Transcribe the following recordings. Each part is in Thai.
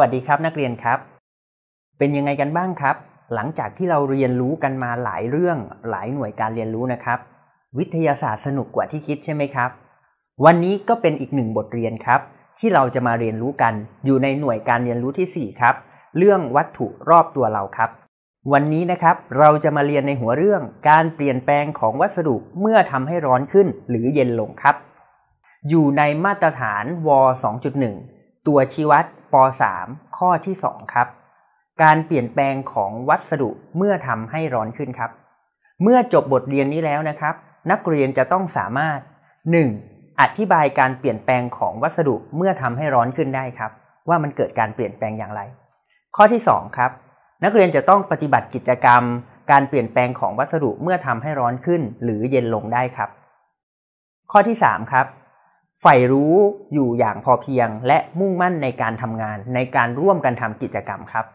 วัสดีครับนักเรียนครับ เป็นยังไงกันบ้างครับ หลังจากที่เราเรียนรู้กันมาหลายเรื่อง หลายหน่วยการเรียนรู้นะครับ วิทยาศาสตร์สนุกกว่าที่คิดใช่ไหมครับ วันนี้ก็เป็นอีกหนึ่งบทเรียนครับ ที่เราจะมาเรียนรู้กันอยู่ในหน่วยการเรียนรู้ที่ 4 ครับ เรื่องวัตถุรอบตัวเราครับ วันนี้นะครับเราจะมาเรียนในหัวเรื่องการเปลี่ยนแปลงของวัสดุเมื่อทำให้ร้อนขึ้น หรือเย็นลงครับ อยู่ในมาตรฐานว2.1ตัวชี้วัดป .3 ข้อที่ 2 ครับ การเปลี่ยนแปลงของวัสดุเมื่อทำให้ร้อนขึ้นครับ เมื่อจบบทเรียนนี้แล้วนะครับ นักเรียนจะต้องสามารถ 1. อธิบายการเปลี่ยนแปลงของวัสดุเมื่อทำให้ร้อนขึ้นได้ครับ ว่ามันเกิดการเปลี่ยนแปลงอย่างไร ข้อที่ 2 ครับ นักเรียนจะต้องปฏิบัติกิจกรรม การเปลี่ยนแปลงของวัสดุเมื่อทำให้ร้อนขึ้น หรือเย็นลงได้ครับ ข้อที่ 3 ครับใฝ่รู้อยู่อย่างพอเพียงและมุ่งมั่นในการทำงาน ในการร่วมกันทำกิจกรรมครับ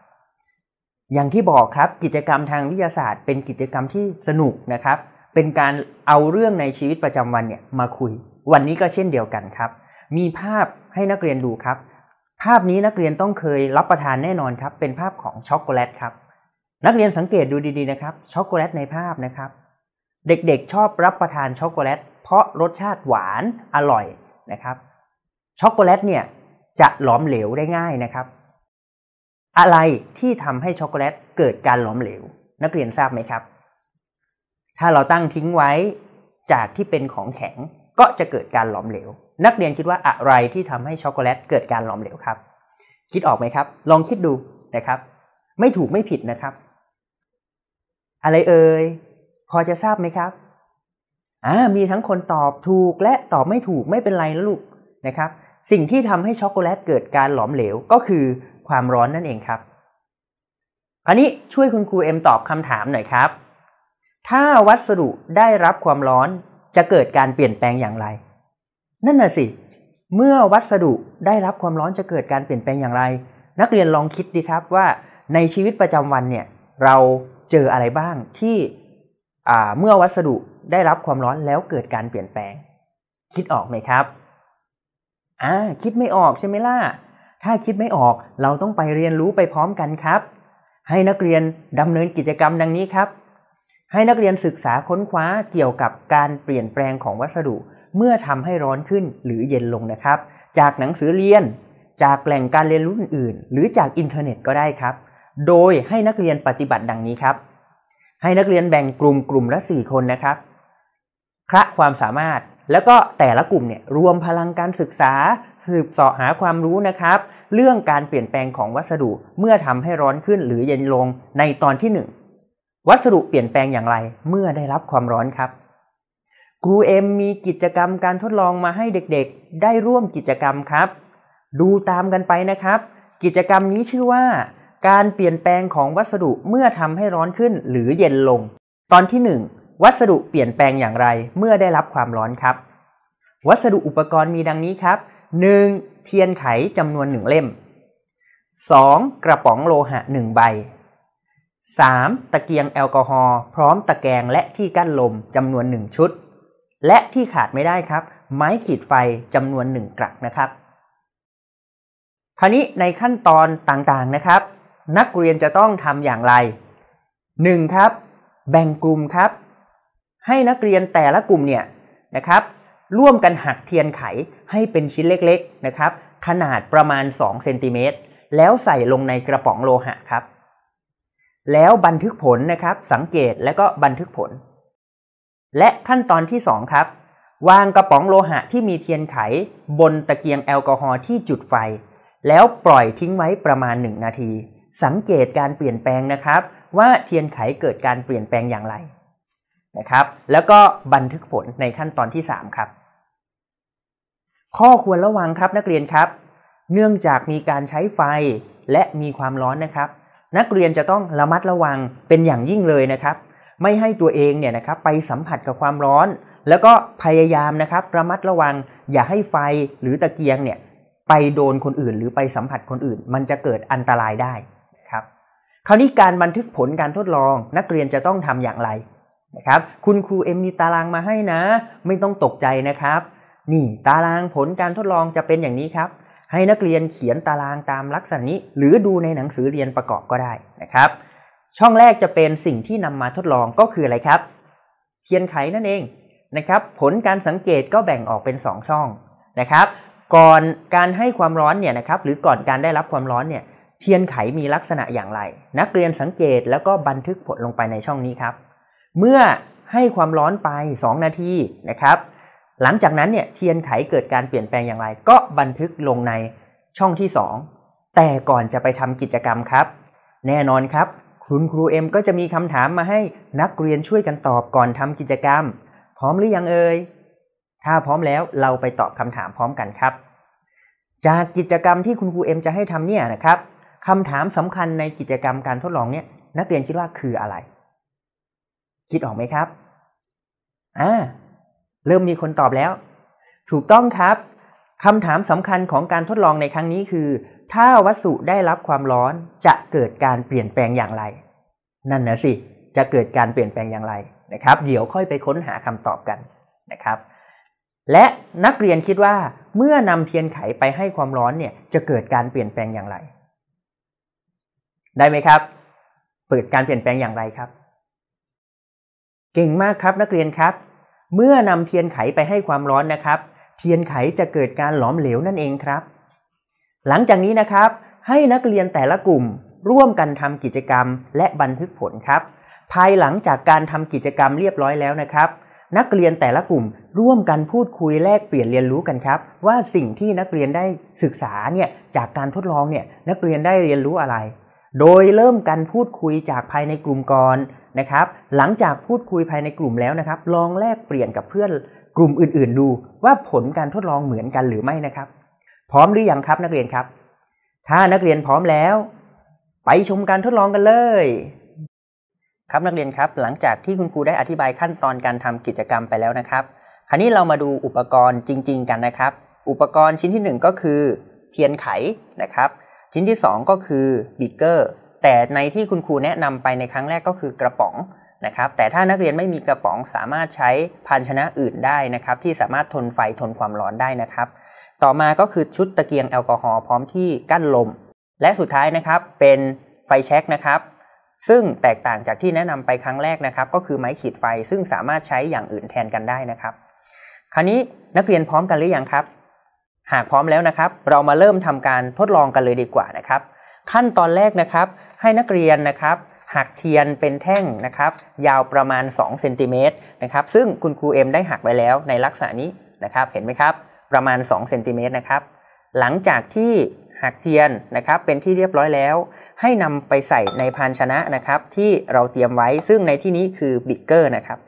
อย่างที่บอกครับกิจกรรมทางวิทยาศาสตร์ เป็นกิจกรรมที่สนุกนะครับ เป็นการเอาเรื่องในชีวิตประจำวันเนี่ยมาคุย วันนี้ก็เช่นเดียวกันครับ มีภาพให้นักเรียนดูครับ ภาพนี้นักเรียนต้องเคยรับประทานแน่นอนครับ เป็นภาพของช็อกโกแลตครับนักเรียนสังเกตดูดีๆนะครับช็อกโกแลตในภาพนะครับ เด็กๆชอบรับประทานช็อกโกแลต เพราะรสชาติหวานอร่อยนะครับ ช็อกโกแลตเนี่ยจะหลอมเหลวได้ง่ายนะครับ อะไรที่ทำให้ช็อกโกแลตเกิดการหลอมเหลวนักเรียนทราบไหมครับ ถ้าเราตั้งทิ้งไว้จากที่เป็นของแข็งก็จะเกิดการหลอมเหลวนักเรียนคิดว่าอะไรที่ทำให้ช็อกโกแลตเกิดการหลอมเหลวครับ คิดออกไหมครับ ลองคิดดูนะครับ ไม่ถูกไม่ผิดนะครับ อะไรเอ่ยพอจะทราบไหมครับอ่ามีทั้งคนตอบถูกและตอบไม่ถูกไม่เป็นไรนะลูกนะครับ สิ่งที่ทำให้ช็อกโกแลตเกิดการหลอมเหลวก็คือความร้อนนั่นเองครับ คราวนี้ช่วยคุณครูเอ็มตอบคำถามหน่อยครับ ถ้าวัสดุได้รับความร้อนจะเกิดการเปลี่ยนแปลงอย่างไร นั่นน่ะสิ เมื่อวัสดุได้รับความร้อนจะเกิดการเปลี่ยนแปลงอย่างไร นักเรียนลองคิดดีครับว่าในชีวิตประจำวันเนี่ย เราเจออะไรบ้างที่เมื่อวัสดุได้รับความร้อนแล้วเกิดการเปลี่ยนแปลง คิดออกไหมครับ อ่าคิดไม่ออกใช่ไหมล่ะถ้าคิดไม่ออกเราต้องไปเรียนรู้ไปพร้อมกันครับ ให้นักเรียนดำเนินกิจกรรมดังนี้ครับ ให้นักเรียนศึกษาค้นคว้าเกี่ยวกับการเปลี่ยนแปลงของวัสดุ เมื่อทำให้ร้อนขึ้นหรือเย็นลงนะครับ จากหนังสือเรียน จากแหล่งการเรียนรู้อื่นหรือจากอินเทอร์เน็ตก็ได้ครับ โดยให้นักเรียนปฏิบัติดังนี้ครับ ให้นักเรียนแบ่งกลุ่มกลุ่มละ4คนนะครับคระความสามารถแล้วก็แต่ละกลุ่มเนี่ยรวมพลังการศึกษา สืบเสาะหาความรู้นะครับ เรื่องการเปลี่ยนแปลงของวัสดุเมื่อทำให้ร้อนขึ้นหรือเย็นลงในตอนที่ 1 วัสดุเปลี่ยนแปลงอย่างไรเมื่อได้รับความร้อนครับครูเอ็มมีกิจกรรมการทดลองมาให้เด็กๆ ได้ร่วมกิจกรรมครับ ดูตามกันไปนะครับ กิจกรรมนี้ชื่อว่า การเปลี่ยนแปลงของวัสดุเมื่อทำให้ร้อนขึ้นหรือเย็นลง ตอนที่ 1วัสดุเปลี่ยนแปลงอย่างไรเมื่อได้รับความร้อนครับ วัสดุอุปกรณ์มีดังนี้ครับ 1. เทียนไขจำนวน1เล่ม 2. กระป๋องโลหะ1 ใบ 3. ตะเกียงแอลกอฮอล์พร้อมตะแกรงและที่กั้นลมจำนวน 1 ชุด และที่ขาดไม่ได้ครับ ไม้ขีดไฟจำนวน 1กรักนะครับคราวนี้ในขั้นตอนต่างๆนะครับ นักเรียนจะต้องทำอย่างไร 1. ครับ แบ่งกลุ่มครับให้นักเรียนแต่ละกลุ่มเนี่ยนะครับ ร่วมกันหักเทียนไขให้เป็นชิ้นเล็กๆนะครับ ขนาดประมาณ2เซนติเมตรแล้วใส่ลงในกระป๋องโลหะครับ แล้วบันทึกผลนะครับสังเกตและก็บันทึกผล และขั้นตอนที่2ครับ วางกระป๋องโลหะที่มีเทียนไข บนตะเกียงแอลกอฮอล์ที่จุดไฟ แล้วปล่อยทิ้งไว้ประมาณ1นาที สังเกตการเปลี่ยนแปลงนะครับ ว่าเทียนไขเกิดการเปลี่ยนแปลงอย่างไรนะครับ แล้วก็บันทึกผลในขั้นตอนที่3ครับ ข้อควรระวังครับนักเรียนครับ เนื่องจากมีการใช้ไฟและมีความร้อนนะครับ นักเรียนจะต้องระมัดระวังเป็นอย่างยิ่งเลยนะครับ ไม่ให้ตัวเองเนี่ยนะครับไปสัมผัสกับความร้อน แล้วก็พยายามนะครับระมัดระวัง อย่าให้ไฟหรือตะเกียงเนี่ยไปโดนคนอื่นหรือไปสัมผัสคนอื่น มันจะเกิดอันตรายได้ครับ คราวนี้การบันทึกผลการทดลองนักเรียนจะต้องทำอย่างไรนะครับคุณครูเอ็มมีตารางมาให้นะ ไม่ต้องตกใจนะครับ นี่ ตารางผลการทดลองจะเป็นอย่างนี้ครับ ให้นักเรียนเขียนตารางตามลักษณะนี้หรือดูในหนังสือเรียนประกอบก็ได้นะครับ ช่องแรกจะเป็นสิ่งที่นำมาทดลองก็คืออะไรครับ เทียนไขนั่นเองนะครับ ผลการสังเกตก็แบ่งออกเป็น 2 ช่องนะครับ ก่อนการให้ความร้อนเนี่ยนะครับหรือก่อนการได้รับความร้อนเนี่ย เทียนไขมีลักษณะอย่างไร นักเรียนสังเกตแล้วก็บันทึกผลลงไปในช่องนี้ครับเมื่อให้ความร้อนไป2นาทีนะครับ หลังจากนั้นเนี่ยเทียนไขเกิดการเปลี่ยนแปลงอย่างไร ก็บันทึกลงในช่องที่ 2 แต่ก่อนจะไปทำกิจกรรมครับ แน่นอนครับ คุณครูเอ็มก็จะมีคำถามมาให้นักเรียนช่วยกันตอบก่อนทำกิจกรรม พร้อมหรือยังเอ่ยถ้าพร้อมแล้วเราไปตอบคำถามพร้อมกันครับ จากกิจกรรมที่คุณครูเอ็มจะให้ทำเนี่ยนะครับคำถามสำคัญในกิจกรรมการทดลองเนี่ยนักเรียนคิดว่าคืออะไรคิดออกไหมครับ อ่า เริ่มมีคนตอบแล้ว ถูกต้องครับ คำถามสำคัญของการทดลองในครั้งนี้คือ ถ้าวัสดุได้รับความร้อนจะเกิดการเปลี่ยนแปลงอย่างไร นั่นนะสิ จะเกิดการเปลี่ยนแปลงอย่างไรนะครับ เดี๋ยวค่อยไปค้นหาคำตอบกันนะครับ และนักเรียนคิดว่าเมื่อนำเทียนไขไปให้ความร้อนเนี่ย จะเกิดการเปลี่ยนแปลงอย่างไร ได้ไหมครับ เปิดการเปลี่ยนแปลงอย่างไรครับเก่งมากครับ นักเรียนครับ เมื่อนำเทียนไขไปให้ความร้อนนะครับ เทียนไขจะเกิดการหลอมเหลวนั่นเองครับ หลังจากนี้นะครับให้นักเรียนแต่ละกลุ่มร่วมกันทำกิจกรรมและบันทึกผลครับ ภายหลังจากการทำกิจกรรมเรียบร้อยแล้วนะครับ นักเรียนแต่ละกลุ่ม ร่วมกันพูดคุยแลกเปลี่ยนเรียนรู้กันครับ ว่าสิ่งที่นักเรียนได้ศึกษาเนี่ยจากการทดลองเนี่ยนักเรียนได้เรียนรู้อะไร โดยเริ่มกันพูดคุยจากภายในกลุ่มก่อนนะครับหลังจากพูดคุยภายในกลุ่มแล้วนะครับ ลองแลกเปลี่ยนกับเพื่อนกลุ่มอื่นๆ ดูว่าผลการทดลองเหมือนกันหรือไม่นะครับ พร้อมหรือยังครับนักเรียนครับ ถ้านักเรียนพร้อมแล้ว ไปชมการทดลองกันเลยครับนักเรียนครับ หลังจากที่คุณครูได้อธิบายขั้นตอนการทำกิจกรรมไปแล้วนะครับ คราวนี้เรามาดูอุปกรณ์จริงๆกันนะครับ อุปกรณ์ชิ้นที่1ก็คือเทียนไขนะครับ ชิ้นที่2ก็คือบิเกอร์แต่ในที่คุณครูแนะนำไปในครั้งแรกก็คือกระป๋องนะครับ แต่ถ้านักเรียนไม่มีกระป๋องสามารถใช้ภาชนะอื่นได้นะครับ ที่สามารถทนไฟทนความร้อนได้นะครับ ต่อมาก็คือชุดตะเกียงแอลกอฮอล์พร้อมที่กั้นลม และสุดท้ายนะครับเป็นไฟแช็กนะครับ ซึ่งแตกต่างจากที่แนะนำไปครั้งแรกนะครับ ก็คือไม้ขีดไฟซึ่งสามารถใช้อย่างอื่นแทนกันได้นะครับ คราวนี้นักเรียนพร้อมกันหรือยังครับ หากพร้อมแล้วนะครับ เรามาเริ่มทำการทดลองกันเลยดีกว่านะครับขั้นตอนแรกนะครับ ให้นักเรียนนะครับหักเทียนเป็นแท่งนะครับ ยาวประมาณ2เซนติเมตรนะครับซึ่งคุณครูเอ็มได้หักไว้แล้วในลักษณะนี้นะครับ เห็นไหมครับ ประมาณ2เซนติเมตรนะครับหลังจากที่หักเทียนนะครับ เป็นที่เรียบร้อยแล้ว ให้นำไปใส่ในภาชนะนะครับ ที่เราเตรียมไว้ซึ่งในที่นี้คือบิ๊กเกอร์นะครับ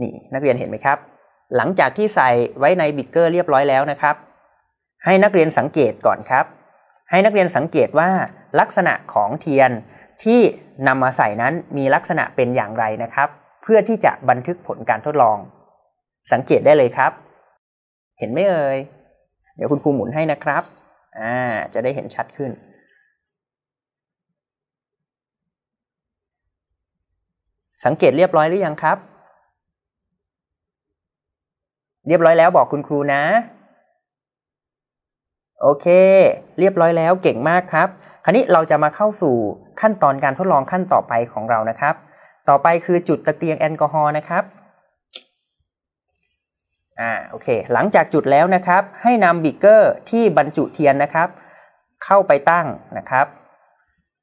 นี่นักเรียนเห็นไหมครับ หลังจากที่ใส่ไว้ในบิ๊กเกอร์เรียบร้อยแล้วนะครับให้นักเรียนสังเกตก่อนครับให้นักเรียนสังเกตว่าลักษณะของเทียนที่นำมาใส่นั้นมีลักษณะเป็นอย่างไรนะครับ เพื่อที่จะบันทึกผลการทดลอง สังเกตได้เลยครับ เห็นไหมเอ่ยเดี๋ยวคุณครูหมุนให้นะครับอ่าจะได้เห็นชัดขึ้น สังเกตเรียบร้อยหรือยังครับ เรียบร้อยแล้วบอกคุณครูนะโอเค เรียบร้อยแล้วเก่งมากครับ คราวนี้เราจะมาเข้าสู่ขั้นตอนการทดลองขั้นต่อไปของเรานะครับ ต่อไปคือจุดตะเกียงแอลกอฮอล์นะครับอ่าโอเค หลังจากจุดแล้วนะครับ ให้นำบิกเกอร์ที่บรรจุเทียนนะครับ เข้าไปตั้งนะครับ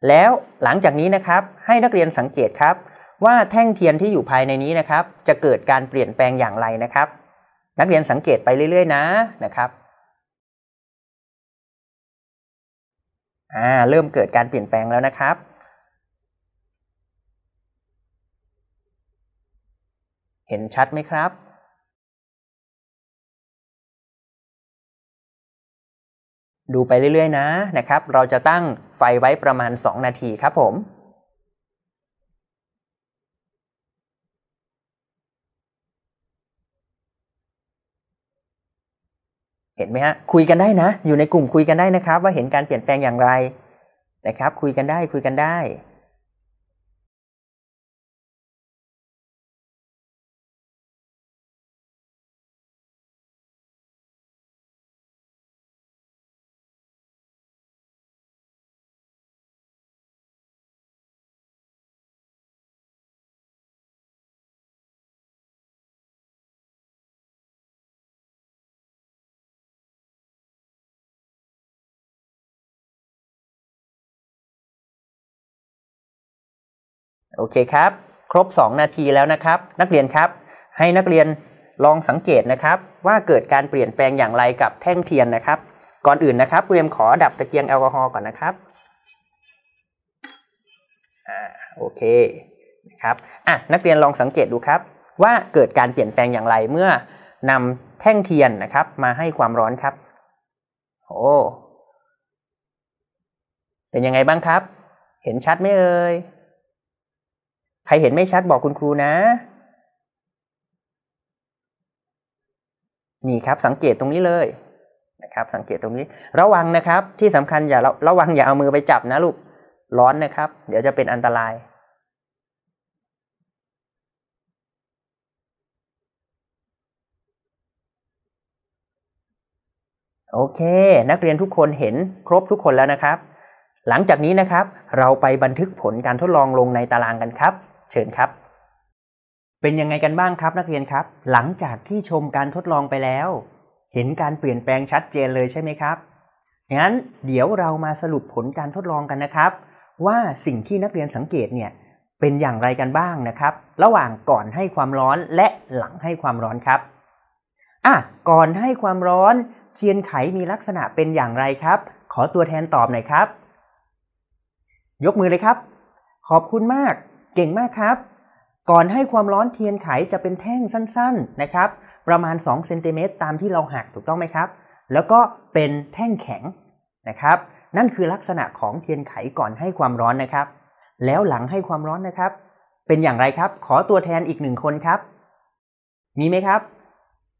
แล้วหลังจากนี้นะครับให้นักเรียนสังเกตครับ ว่าแท่งเทียนที่อยู่ภายในนี้นะครับ จะเกิดการเปลี่ยนแปลงอย่างไรนะครับ นักเรียนสังเกตไปเรื่อยๆนะนะครับอ่าเริ่มเกิดการเปลี่ยนแปลงแล้วนะครับ เห็นชัดไหมครับ ดูไปเรื่อยๆนะนะครับ เราจะตั้งไฟไว้ประมาณ 2 นาทีครับผมเห็นไหมฮะคุยกันได้นะ อยู่ในกลุ่มคุยกันได้นะครับ ว่าเห็นการเปลี่ยนแปลงอย่างไร นะครับคุยกันได้คุยกันได้โอเคครับ ครบ 2 นาทีแล้วนะครับ นักเรียนครับ ให้นักเรียนลองสังเกตนะครับ ว่าเกิดการเปลี่ยนแปลงอย่างไรกับแท่งเทียนนะครับ ก่อนอื่นนะครับเรียมขอดับตะเกียงแอลกอฮอล์ก่อนนะครับอ่าโอเคนะครับอ่ะนักเรียนลองสังเกตดูครับ ว่าเกิดการเปลี่ยนแปลงอย่างไรเมื่อ นำแท่งเทียนนะครับ มาให้ความร้อนครับ โอ้เป็นยังไงบ้างครับ เห็นชัดไหมเอ่ยใครเห็นไม่ชัดบอกคุณครูนะ นี่ครับสังเกตตรงนี้เลยนะครับ สังเกตตรงนี้ ระวังนะครับ ที่สำคัญอย่าระวังอย่าเอามือไปจับนะลูกร้อนนะครับ เดี๋ยวจะเป็นอันตราย โอเค นักเรียนทุกคนเห็นครบทุกคนแล้วนะครับ หลังจากนี้นะครับ เราไปบันทึกผลการทดลองลงในตารางกันครับเชิญครับ เป็นยังไงกันบ้างครับนักเรียนครับ หลังจากที่ชมการทดลองไปแล้ว เห็นการเปลี่ยนแปลงชัดเจนเลยใช่ไหมครับงั้น เดี๋ยวเรามาสรุปผลการทดลองกันนะครับ ว่าสิ่งที่นักเรียนสังเกตเนี่ย เป็นอย่างไรกันบ้างนะครับ ระหว่างก่อนให้ความร้อนและหลังให้ความร้อนครับอ่ะก่อนให้ความร้อนเทียนไขมีลักษณะเป็นอย่างไรครับ ขอตัวแทนตอบหน่อยครับ ยกมือเลยครับ ขอบคุณมากเก่งมากครับ ก่อนให้ความร้อนเทียนไขจะเป็นแท่งสั้นๆนะครับ ประมาณ2เซนติเมตรตามที่เราหักถูกต้องไหมครับ แล้วก็เป็นแท่งแข็งนะครับ นั่นคือลักษณะของเทียนไขก่อนให้ความร้อนนะครับ แล้วหลังให้ความร้อนนะครับ เป็นอย่างไรครับ ขอตัวแทนอีกหนึ่งคนครับมีไหมครับ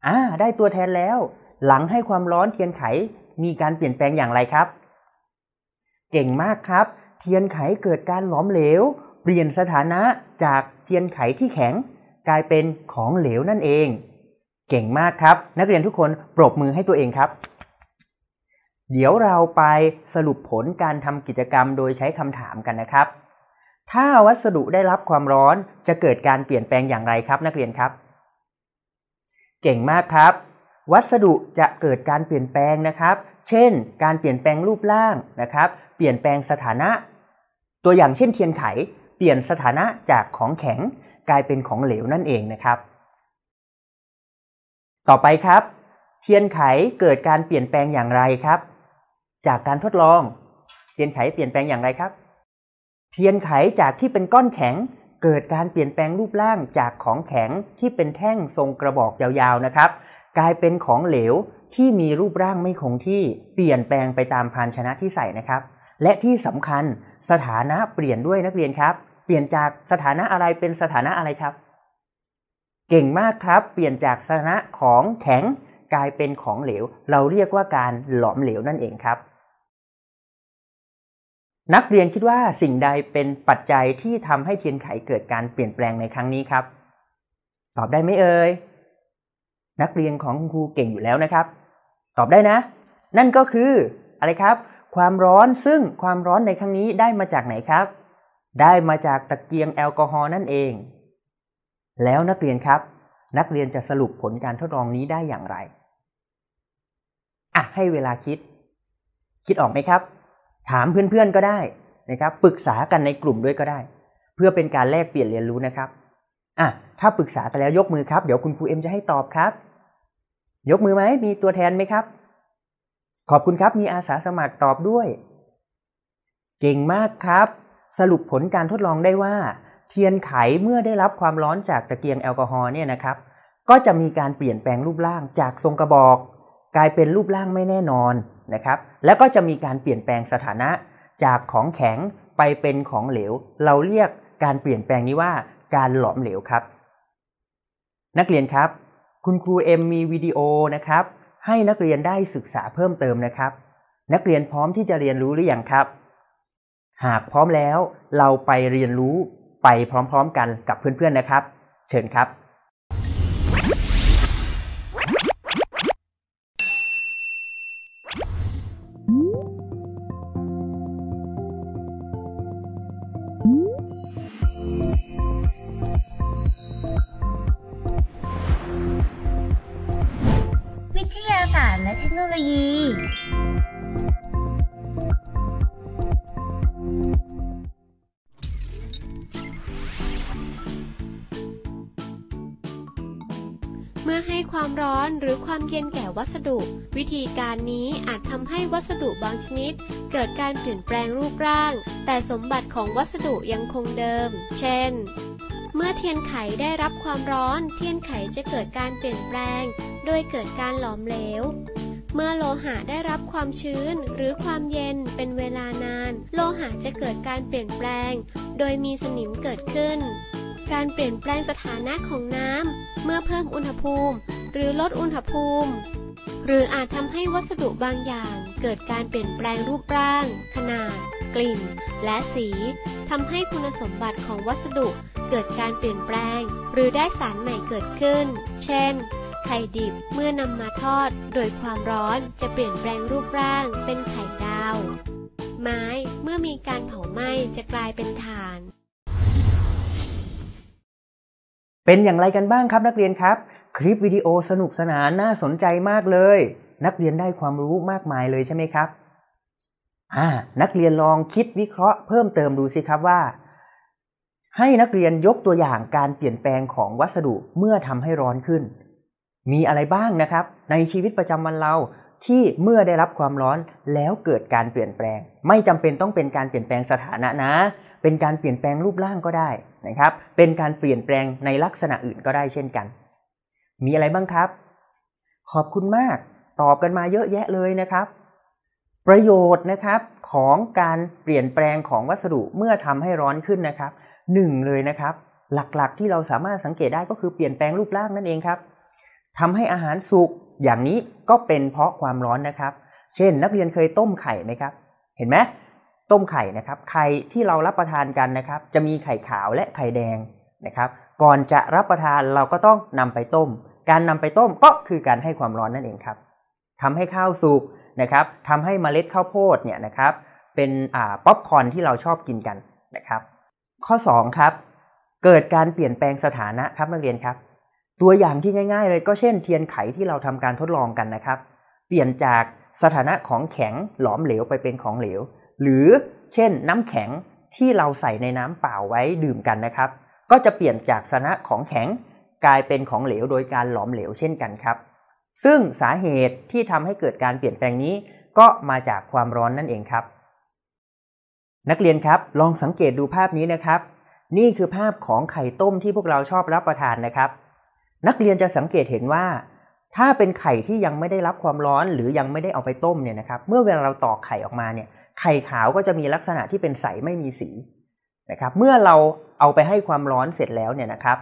อ่าได้ตัวแทนแล้ว หลังให้ความร้อนเทียนไขมีการเปลี่ยนแปลงอย่างไรครับเก่งมากครับ เทียนไขเกิดการหลอมเหลวปลี่ยนสถานะจากเทียนไขที่แข็งกลายเป็นของเหลวนั่นเอง เก่งมากครับนักเรียนทุกคนปรบมือให้ตัวเองครับ เดี๋ยวเราไปสรุปผลการทำกิจกรรมโดยใช้คำถามกันนะครับ ถ้าวัสดุได้รับความร้อนจะเกิดการเปลี่ยนแปลงอย่างไรครับนักเรียนครับ เก่งมากครับ วัสดุจะเกิดการเปลี่ยนแปลงนะครับ เช่น การเปลี่ยนแปลงรูปร่างนะครับ เปลี่ยนแปลงสถานะ ตัวอย่างเช่นเทียนไขเปลี่ยนสถานะจากของแข็งกลายเป็นของเหลวนั่นเองนะครับ ต่อไปครับ เทียนไขเกิดการเปลี่ยนแปลงอย่างไรครับ จากการทดลองเทียนไขเปลี่ยนแปลงอย่างไรครับเทียนไขจากที่เป็นก้อนแข็งเกิดการเปลี่ยนแปลงรูปร่างจากของแข็งที่เป็นแท่งทรงกระบอกยาวๆนะครับ กลายเป็นของเหลวที่มีรูปร่างไม่คงที่เปลี่ยนแปลงไปตามภาชนะที่ใส่นะครับ และที่สำคัญสถานะเปลี่ยนด้วยนักเรียนครับเปลี่ยนจากสถานะอะไรเป็นสถานะอะไรครับ เก่งมากครับ เปลี่ยนจากสถานะของแข็งกลายเป็นของเหลว เราเรียกว่าการหลอมเหลวนั่นเองครับ นักเรียนคิดว่าสิ่งใดเป็นปัจจัยที่ทำให้เทียนไขเกิดการเปลี่ยนแปลงในครั้งนี้ครับ ตอบได้ไหมเอ่ยนักเรียนของคครูเก่งอยู่แล้วนะครับ ตอบได้นะ นั่นก็คือ อะไรครับ ความร้อนซึ่งความร้อนในครั้งนี้ได้มาจากไหนครับได้มาจากตะเกียงแอลกอฮอล์นั่นเอง แล้วนักเรียนครับ นักเรียนจะสรุปผลการทดลองนี้ได้อย่างไรอ่ะให้เวลาคิด คิดออกไหมครับ ถามเพื่อนๆก็ได้นะครับปรึกษากันในกลุ่มด้วยก็ได้ เพื่อเป็นการแลกเปลี่ยนเรียนรู้นะครับอ่ะถ้าปรึกษากันแล้วยกมือครับเดี๋ยวคุณครูเอ็มจะให้ตอบครับ ยกมือไหมมีตัวแทนไหมครับ ขอบคุณครับมีอาสาสมัครตอบด้วย เก่งมากครับสรุปผลการทดลองได้ว่า เทียนไขเมื่อได้รับความร้อนจากตะเกียงแอลกอฮอล์เนี่ยนะครับ ก็จะมีการเปลี่ยนแปลงรูปร่างจากทรงกระบอก กลายเป็นรูปร่างไม่แน่นอนนะครับ แล้วก็จะมีการเปลี่ยนแปลงสถานะจากของแข็งไปเป็นของเหลว เราเรียกการเปลี่ยนแปลงนี้ว่าการหลอมเหลวครับ นักเรียนครับ คุณครูเอ็มมีวิดีโอนะครับ ให้นักเรียนได้ศึกษาเพิ่มเติมนะครับ นักเรียนพร้อมที่จะเรียนรู้หรือยังครับหากพร้อมแล้วเราไปเรียนรู้ไปพร้อม ๆ กันกับเพื่อน ๆนะครับ เชิญครับ วิทยาศาสตร์และเทคโนโลยีร้อนหรือความเย็นแก่วัสดุ วิธีการนี้อาจทำให้วัสดุบางชนิด เกิดการเปลี่ยนแปลงรูปร่าง แต่สมบัติของวัสดุยังคงเดิม เช่น เมื่อเทียนไขได้รับความร้อน เทียนไขจะเกิดการเปลี่ยนแปลง โดยเกิดการหลอมเหลว เมื่อโลหะได้รับความชื้นหรือความเย็นเป็นเวลานาน โลหะจะเกิดการเปลี่ยนแปลง โดยมีสนิมเกิดขึ้น การเปลี่ยนแปลงสถานะของน้ำเมื่อเพิ่มอุณหภูมิหรือลดอุณหภูมิ หรืออาจทำให้วัสดุ บางอย่าง เกิดการเปลี่ยนแปลงรูปร่าง ขนาด กลิ่น และสีทำให้คุณสมบัติของวัสดุเกิดการเปลี่ยนแปลง หรือได้สารใหม่เกิดขึ้น เช่น ไข่ดิบเมื่อนำมาทอดโดยความร้อนจะเปลี่ยนแปลงรูปร่างเป็นไข่ดาว ไม้เมื่อมีการเผาไหม้จะกลายเป็นถ่าน เป็นอย่างไรกันบ้างครับนักเรียนครับคลิปวิดีโอสนุกสนานน่าสนใจมากเลย นักเรียนได้ความรู้มากมายเลยใช่ไหมครับอ่านักเรียนลองคิดวิเคราะห์เพิ่มเติมดูสิครับว่า ให้นักเรียนยกตัวอย่างการเปลี่ยนแปลงของวัสดุเมื่อทำให้ร้อนขึ้น มีอะไรบ้างนะครับ ในชีวิตประจำวันเราที่เมื่อได้รับความร้อนแล้วเกิดการเปลี่ยนแปลง ไม่จำเป็นต้องเป็นการเปลี่ยนแปลงสถานะนะ เป็นการเปลี่ยนแปลงรูปร่างก็ได้นะครับ เป็นการเปลี่ยนแปลงในลักษณะอื่นก็ได้เช่นกันมีอะไรบ้างครับ ขอบคุณมากตอบกันมาเยอะแยะเลยนะครับ ประโยชน์นะครับของการเปลี่ยนแปลงของวัสดุเมื่อทำให้ร้อนขึ้นนะครับ1เลยนะครับ หลักๆที่เราสามารถสังเกตได้ก็คือเปลี่ยนแปลงรูปร่างนั่นเองครับ ทำให้อาหารสุกอย่างนี้ก็เป็นเพราะความร้อนนะครับ เช่นนักเรียนเคยต้มไข่ไหมครับ เห็นไหมต้มไข่นะครับไข่ที่เรารับประทานกันนะครับ จะมีไข่ขาวและไข่แดงนะครับ ก่อนจะรับประทานเราก็ต้องนำไปต้มการนำไปต้มก็คือการให้ความร้อนนั่นเองครับทำให้ข้าวสุกนะครับทำให้เมล็ดข้าวโพดเนี่ยนะครับ เป็นอ่าป๊อปคอร์นที่เราชอบกินกันนะครับ ข้อ2ครับเกิดการเปลี่ยนแปลงสถานะครับนักเรียนครับ ตัวอย่างที่ง่ายๆเลยก็เช่นเทียนไขที่เราทำการทดลองกันนะครับ เปลี่ยนจากสถานะของแข็งหลอมเหลวไปเป็นของเหลวหรือเช่น น้ำแข็งที่เราใส่ในน้ำเปล่าไว้ดื่มกันนะครับ ก็จะเปลี่ยนจากสถานะของแข็งกลายเป็นของเหลวโดยการหลอมเหลวเช่นกันครับ ซึ่งสาเหตุที่ทำให้เกิดการเปลี่ยนแปลงนี้ก็มาจากความร้อนนั่นเองครับ นักเรียนครับลองสังเกตดูภาพนี้นะครับ นี่คือภาพของไข่ต้มที่พวกเราชอบรับประทานนะครับ นักเรียนจะสังเกตเห็นว่า ถ้าเป็นไข่ที่ยังไม่ได้รับความร้อนหรือยังไม่ได้เอาไปต้มเนี่ยนะครับ เมื่อเวลาเราตอกไข่ออกมาเนี่ย ไข่ขาวก็จะมีลักษณะที่เป็นใสไม่มีสีนะครับ เมื่อเราเอาไปให้ความร้อนเสร็จแล้วเนี่ยนะครับ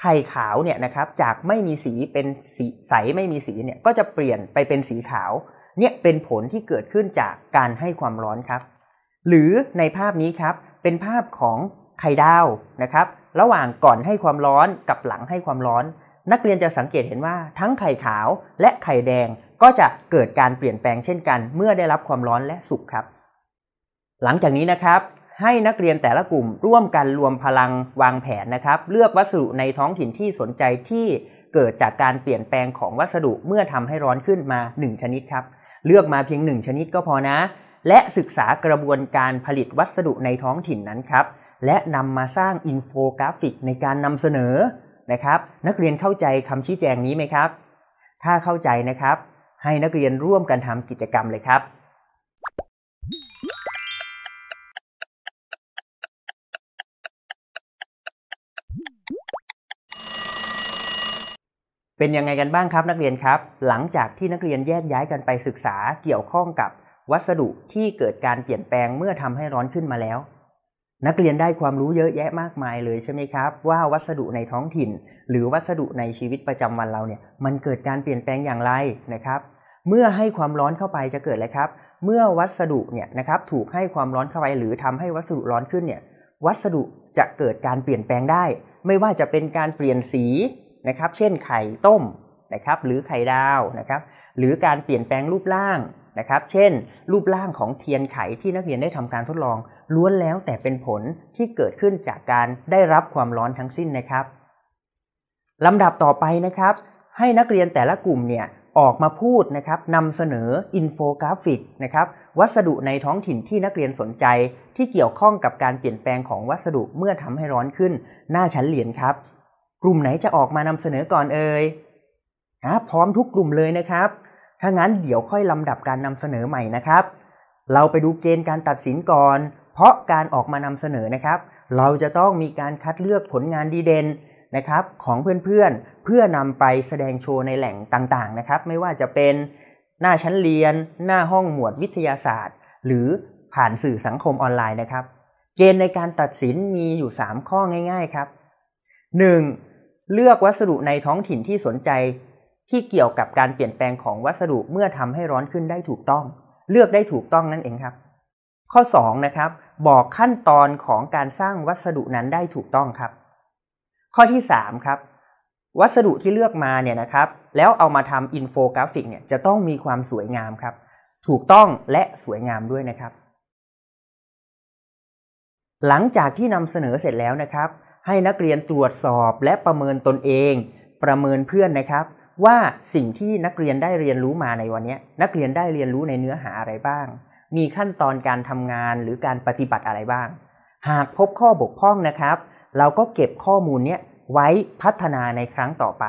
ไข่ขาวเนี่ยนะครับจากไม่มีสีเป็นสีใสไม่มีสีเนี่ยก็จะเปลี่ยนไปเป็นสีขาว เนี่ยเป็นผลที่เกิดขึ้นจากการให้ความร้อนครับ หรือในภาพนี้ครับเป็นภาพของไข่ดาวนะครับ ระหว่างก่อนให้ความร้อนกับหลังให้ความร้อน นักเรียนจะสังเกตเห็นว่าทั้งไข่ขาวและไข่แดงก็จะเกิดการเปลี่ยนแปลงเช่นกัน เมื่อได้รับความร้อนและสุกครับ หลังจากนี้นะครับให้นักเรียนแต่ละกลุ่มร่วมกันรวมพลังวางแผนนะครับ เลือกวัสดุในท้องถิ่นที่สนใจที่เกิดจากการเปลี่ยนแปลงของวัสดุเมื่อทำให้ร้อนขึ้นมา 1 ชนิดครับ เลือกมาเพียง 1 ชนิดก็พอนะ และศึกษากระบวนการผลิตวัสดุในท้องถิ่นนั้นครับและนำมาสร้างอินโฟกราฟิกในการนำเสนอนะครับ นักเรียนเข้าใจคำชี้แจงนี้ไหมครับ ถ้าเข้าใจนะครับ ให้นักเรียนร่วมกันทำกิจกรรมเลยครับเป็นยังไงกันบ้างครับนักเรียนครับหลังจากที่นักเรียนแยกย้ายกันไปศึกษาเกี่ยวข้องกับวัสดุที่เกิดการเปลี่ยนแปลงเมื่อทำให้ร้อนขึ้นมาแล้ว นักเรียนได้ความรู้เยอะแยะมากมายเลยใช่ไหมครับว่าวัสดุในท้องถิ่น หรือวัสดุในชีวิตประจำวันเราเนี่ยมันเกิดการเปลี่ยนแปลงอย่างไรนะครับ เมื่อให้ความร้อนเข้าไปจะเกิดอะไรครับ เมื่อวัสดุเนี่ยนะครับถูกให้ความร้อนเข้าไปหรือทำให้วัสดุร้อนขึ้นเนี่ยวัสดุจะเกิดการเปลี่ยนแปลงได้ ไม่ว่าจะเป็นการเปลี่ยนสีนะครับ เช่น ไข่ต้ม นะครับ หรือไข่ดาว นะครับ หรือการเปลี่ยนแปลงรูปร่าง นะครับ เช่น รูปร่างของเทียนไขที่นักเรียนได้ทำการทดลองล้วนแล้วแต่เป็นผลที่เกิดขึ้นจากการได้รับความร้อนทั้งสิ้นนะครับลำดับต่อไปนะครับ ให้นักเรียนแต่ละกลุ่มเนี่ยออกมาพูดนะครับนำเสนออินโฟกราฟิกนะครับ วัสดุในท้องถิ่นที่นักเรียนสนใจ ที่เกี่ยวข้องกับการเปลี่ยนแปลงของวัสดุเมื่อทำให้ร้อนขึ้นหน้าชั้นเรียนครับกลุ่มไหนจะออกมานำเสนอก่อนเอ่ยนะพร้อมทุกกลุ่มเลยนะครับ ถ้างั้นเดี๋ยวค่อยลำดับการนำเสนอใหม่นะครับ เราไปดูเกณฑ์การตัดสินก่อน เพราะการออกมานำเสนอนะครับ เราจะต้องมีการคัดเลือกผลงานดีเด่นนะครับ ของเพื่อนๆเพื่อนำไปแสดงโชว์ในแหล่งต่างๆนะครับ ไม่ว่าจะเป็นหน้าชั้นเรียน หน้าห้องหมวดวิทยาศาสตร์ หรือผ่านสื่อสังคมออนไลน์นะครับ เกณฑ์ในการตัดสินมีอยู่ 3 ข้อง่าย ๆครับ 1. เลือกวัสดุในท้องถิ่นที่สนใจ ที่เกี่ยวกับการเปลี่ยนแปลงของวัสดุเมื่อทำให้ร้อนขึ้นได้ถูกต้อง เลือกได้ถูกต้องนั่นเองครับ ข้อ2นะครับบอกขั้นตอนของการสร้างวัสดุนั้นได้ถูกต้องครับ ข้อที่3ครับ วัสดุที่เลือกมาเนี่ยนะครับ แล้วเอามาทำอินโฟกราฟิกเนี่ยจะต้องมีความสวยงามครับ ถูกต้องและสวยงามด้วยนะครับ หลังจากที่นำเสนอเสร็จแล้วนะครับให้นักเรียนตรวจสอบและประเมินตนเอง ประเมินเพื่อนนะครับ ว่าสิ่งที่นักเรียนได้เรียนรู้มาในวันนี้ นักเรียนได้เรียนรู้ในเนื้อหาอะไรบ้าง มีขั้นตอนการทำงานหรือการปฏิบัติอะไรบ้าง หากพบข้อบกพร่องนะครับ เราก็เก็บข้อมูลเนี้ยไว้พัฒนาในครั้งต่อไป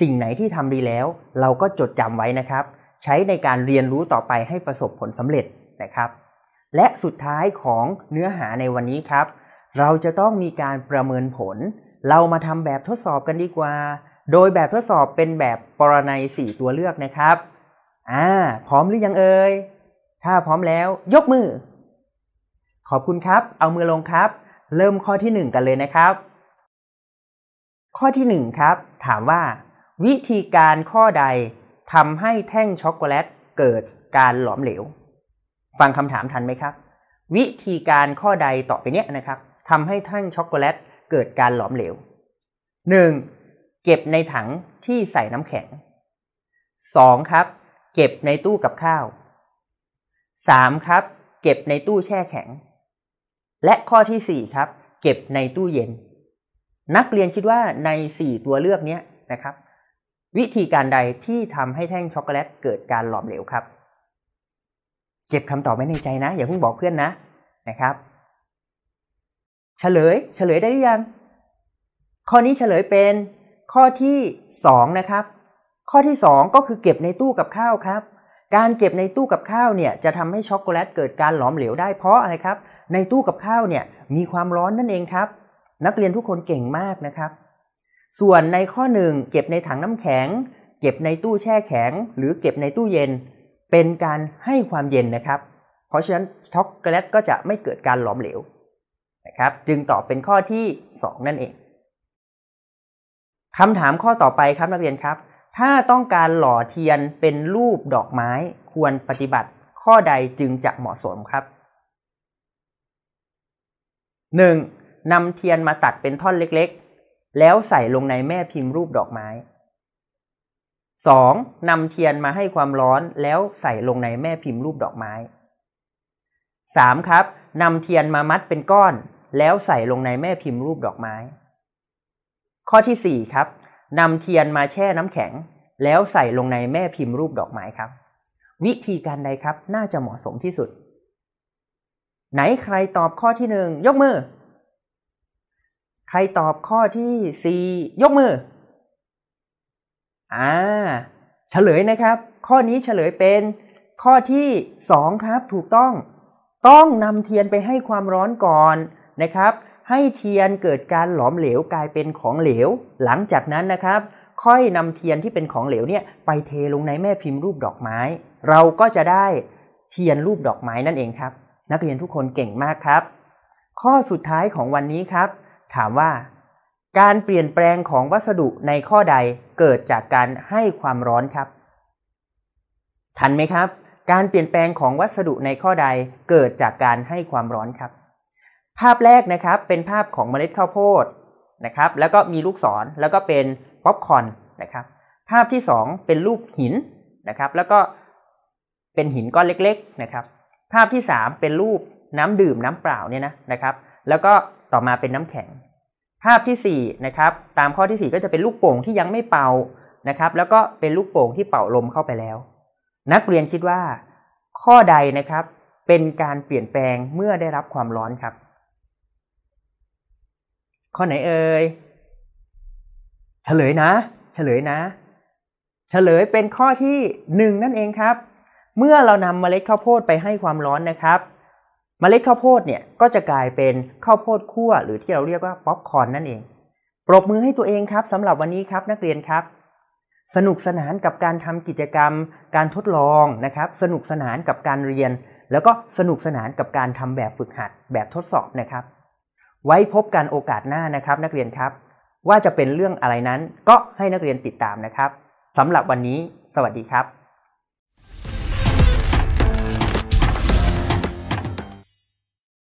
สิ่งไหนที่ทำดีแล้ว เราก็จดจำไว้นะครับ ใช้ในการเรียนรู้ต่อไปให้ประสบผลสำเร็จนะครับ และสุดท้ายของเนื้อหาในวันนี้ครับเราจะต้องมีการประเมินผล เรามาทำแบบทดสอบกันดีกว่า โดยแบบทดสอบเป็นแบบปรนัย4 ตัวเลือกนะครับ อ่า พร้อมหรือยังเอ่ย ถ้าพร้อมแล้ว ยกมือ ขอบคุณครับ เอามือลงครับ เริ่มข้อที่ 1 กันเลยนะครับ ข้อที่ 1 ครับ ถามว่า วิธีการข้อใดทำให้แท่งช็อกโกแลตเกิดการหลอมเหลว ฟังคำถามทันไหมครับ วิธีการข้อใดต่อไปเนี้ยนะครับทำให้แท่งช็อกโกแลต เกิดการหลอมเหลว 1. เก็บในถังที่ใส่น้ำแข็ง 2. ครับ เก็บในตู้กับข้าว 3. ครับ เก็บในตู้แช่แข็ง และข้อที่4ครับ เก็บในตู้เย็น นักเรียนคิดว่าใน 4 ตัวเลือกนี้นะครับ วิธีการใดที่ทำให้แท่งช็อกโกแลตเกิดการหลอมเหลวครับ เก็บคำตอบไว้ในใจนะ อย่าเพิ่งบอกเพื่อนนะนะครับเฉลย เฉลยได้หรือยัง ข้อนี้เฉลยเป็นข้อที่2นะครับข้อที่ 2 ก็คือเก็บในตู้กับข้าวครับ การเก็บในตู้กับข้าวเนี่ยจะทำให้ช็อกโกแลตเกิดการหลอมเหลวได้เพราะอะไรครับ ในตู้กับข้าวเนี่ยมีความร้อนนั่นเองครับ นักเรียนทุกคนเก่งมากนะครับ ส่วนในข้อ 1 เก็บในถังน้ำแข็ง เก็บในตู้แช่แข็งหรือเก็บในตู้เย็น เป็นการให้ความเย็นนะครับ เพราะฉะนั้นช็อกโกแลตก็จะไม่เกิดการหลอมเหลวะครับ จึงตอบเป็นข้อที่2นั่นเองคำถามข้อต่อไปครับนักเรียนครับ ถ้าต้องการหล่อเทียนเป็นรูปดอกไม้ ควรปฏิบัติ ข้อใดจึงจะเหมาะสมครับ 1. นำนำเทียนมาตัดเป็นท่อนเล็ก ๆ แล้วใส่ลงในแม่พิมพ์รูปดอกไม้ 2. นำนำเทียนมาให้ความร้อนแล้วใส่ลงในแม่พิมพ์รูปดอกไม้ 3. ครับนำเทียนมามัดเป็นก้อนแล้วใส่ลงในแม่พิมพ์รูปดอกไม้ ข้อที่สี่ครับนำเทียนมาแช่น้ำแข็ง แล้วใส่ลงในแม่พิมพ์รูปดอกไม้ครับ วิธีการใดครับ น่าจะเหมาะสมที่สุด ไหนใครตอบข้อที่หนึ่งยกมือ ใครตอบข้อที่สี่ยกมืออ่าเฉลยนะครับ ข้อนี้เฉลยเป็นข้อที่สองครับ ถูกต้อง ต้องนำเทียนไปให้ความร้อนก่อนนะครับให้เทียนเกิดการหลอมเหลวกลายเป็นของเหลว หลังจากนั้นนะครับ ค่อยนำเทียนที่เป็นของเหลวเนี่ยไปเทลงในแม่พิมพ์รูปดอกไม้ เราก็จะได้เทียนรูปดอกไม้นั่นเองครับ นักเรียนทุกคนเก่งมากครับ ข้อสุดท้ายของวันนี้ครับ ถามว่า การเปลี่ยนแปลงของวัสดุในข้อใดเกิดจากการให้ความร้อนครับ ทันไหมครับ การเปลี่ยนแปลงของวัสดุในข้อใดเกิดจากการให้ความร้อนครับภาพแรกนะครับ เป็นภาพของเมล็ดข้าวโพดนะครับ แล้วก็มีลูกศรแล้วก็เป็นป๊อปคอนนะครับ ภาพที่2เป็นรูปหินนะครับ แล้วก็เป็นหินก้อนเล็ก ๆนะครับ ภาพที่3เป็นรูปน้ำดื่มน้ำเปล่าเนี่ยนะนะครับ แล้วก็ต่อมาเป็นน้ำแข็ง ภาพที่4นะครับ ตามข้อที่4ก็จะเป็นลูกโป่งที่ยังไม่เป่านะครับ แล้วก็เป็นลูกโป่งที่เป่าลมเข้าไปแล้ว นักเรียนคิดว่า ข้อใดนะครับเป็นการเปลี่ยนแปลงเมื่อได้รับความร้อนครับข้อไหนเอ่ยเฉลยนะ เฉลยนะ เฉลยเป็นข้อที่หนึ่งนั่นเองครับ เมื่อเรานำเมล็ดข้าวโพดไปให้ความร้อนนะครับ เมล็ดข้าวโพดเนี่ยก็จะกลายเป็นข้าวโพดคั่ว หรือที่เราเรียกว่าป๊อปคอร์นนั่นเองปรบมือให้ตัวเองครับสำหรับวันนี้ครับนักเรียนครับ สนุกสนานกับการทำกิจกรรม การทดลองนะครับ สนุกสนานกับการเรียน แล้วก็สนุกสนานกับการทำแบบฝึกหัดแบบทดสอบนะครับไว้พบกันโอกาสหน้านะครับ นักเรียนครับ ว่าจะเป็นเรื่องอะไรนั้น ก็ให้นักเรียนติดตามนะครับสำหรับวันนี้สวัสดีครับ